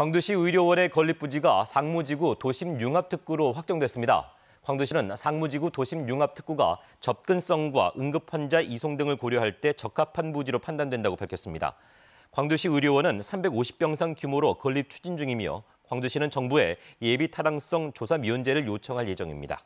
광주시 의료원의 건립 부지가 상무지구 도심 융합특구로 확정됐습니다. 광주시는 상무지구 도심 융합특구가 접근성과 응급환자 이송 등을 고려할 때 적합한 부지로 판단된다고 밝혔습니다. 광주시 의료원은 350병상 규모로 건립 추진 중이며 광주시는 정부에 예비 타당성 조사 위원제를 요청할 예정입니다.